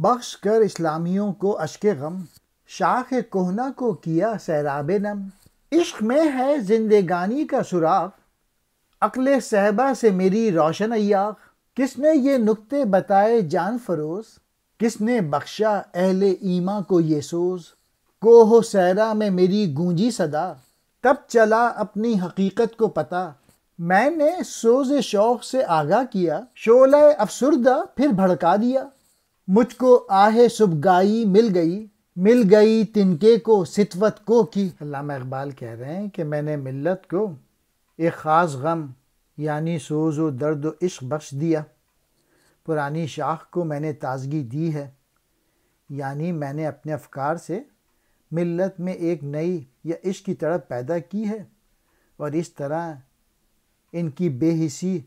बख्श कर इस्लामियों को अशक गम शाख कोहना को किया सैराब नम इश्क में है जिंदगानी का सुराग अकल सहबा से मेरी रोशन अयाख किसने ये नुक्ते बताए जान फरोज किसने बख्शा अहले ईमा को ये सोज कोह सैरा में मेरी गूंजी सदा तब चला अपनी हकीकत को पता मैंने सोज शौक से आगा किया शोला अफसरदा फिर भड़का दिया मुझको आहे शुभ गाई मिल गई मिल गई तिनके को सितवत को की अल्लामा इकबाल कह रहे हैं कि मैंने मिल्लत को एक ख़ास गम यानी सोज व दर्द व इश्क बख्श दिया पुरानी शाख को मैंने ताजगी दी है यानी मैंने अपने अफकार से मिल्लत में एक नई या इश्क की तड़प पैदा की है और इस तरह इनकी बेहिसी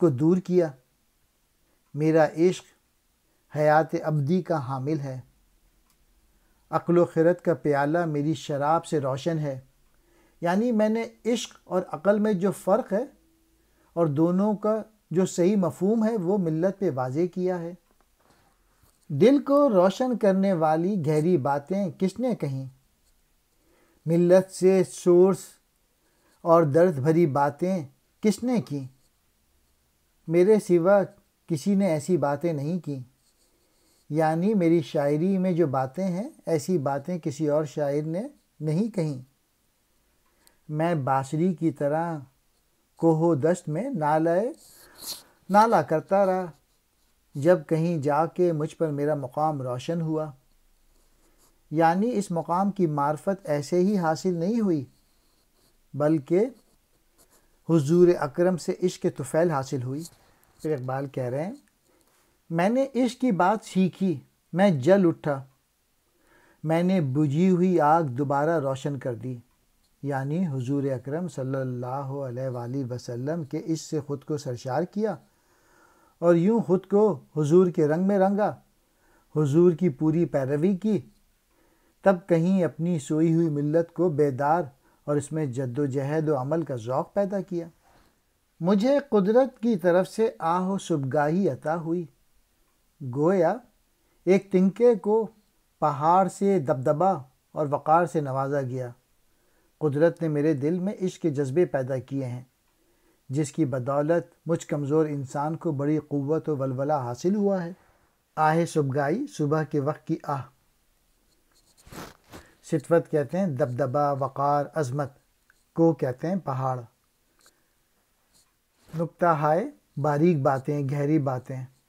को दूर किया मेरा इश्क हयात अबदी का हामिल है अक्ल खिरत का प्याला मेरी शराब से रोशन है यानी मैंने इश्क और अक़ल में जो फ़र्क है और दोनों का जो सही मफहम है वो मिलत पे वाजे किया है दिल को रोशन करने वाली गहरी बातें किसने कहीं मिल्लत से सोर्स और दर्द भरी बातें किसने की मेरे सिवा किसी ने ऐसी बातें नहीं की यानी मेरी शायरी में जो बातें हैं ऐसी बातें किसी और शायर ने नहीं कहीं मैं बासरी की तरह कोहो दस्त में नाला नाला करता रहा जब कहीं जाके मुझ पर मेरा मुकाम रोशन हुआ यानी इस मुकाम की मार्फत ऐसे ही हासिल नहीं हुई बल्कि हुजूर अकरम से इश्क तुफ़ैल हासिल हुई फिर इकबाल कह रहे हैं मैंने इश्क की बात सीखी मैं जल उठा मैंने बुझी हुई आग दोबारा रोशन कर दी यानी हुजूर अकरम सल्लल्लाहु अलैहि वसल्लम के इससे ख़ुद को सरशार किया और यूं ख़ुद को हुजूर के रंग में रंगा हुजूर की पूरी पैरवी की तब कहीं अपनी सोई हुई मिल्लत को बेदार और इसमें जद्दोजहद अमल का जौक़ पैदा किया मुझे कुदरत की तरफ से आह सुबगाही अता हुई गोया एक तिनके को पहाड़ से दबदबा और वक़ार से नवाजा गया कुदरत ने मेरे दिल में इश्क के जज्बे पैदा किए हैं जिसकी बदौलत मुझ कमज़ोर इंसान को बड़ी क़वत व वलवला हासिल हुआ है आह सुबगाई सुबह के वक्त की आह सितवत कहते हैं दबदबा वक़ार अजमत को कहते हैं पहाड़ नुकता हाय बारीक बातें गहरी बातें